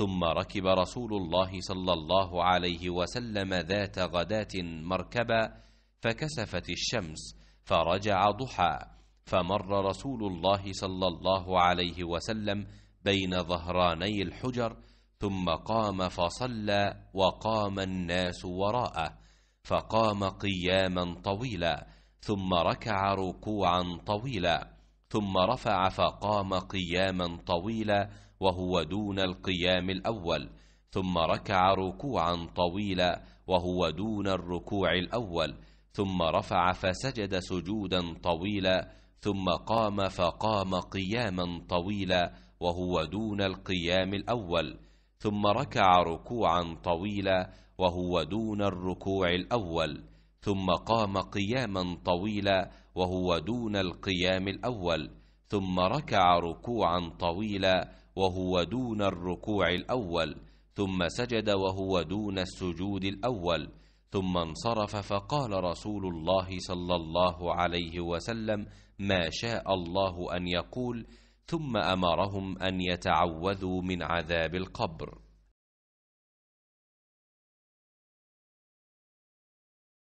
ثم ركب رسول الله صلى الله عليه وسلم ذات غداة مركبا فكسفت الشمس فرجع ضحى فمر رسول الله صلى الله عليه وسلم بين ظهراني الحجر ثم قام فصلى وقام الناس وراءه فقام قياما طويلا ثم ركع ركوعا طويلا ثم رفع فقام قياما طويلا وهو دون القيام الأول ثم ركع ركوعا طويلا وهو دون الركوع الأول ثم رفع فسجد سجودا طويلا ثم قام فقام قياما طويلا وهو دون القيام الأول ثم ركع ركوعا طويلا وهو دون الركوع الأول ثم قام قياما طويلا وهو دون القيام الأول ثم ركع ركوعا طويلا وهو دون الركوع الأول ثم سجد وهو دون السجود الأول ثم انصرف فقال رسول الله صلى الله عليه وسلم ما شاء الله أن يقول ثم أمرهم أن يتعوذوا من عذاب القبر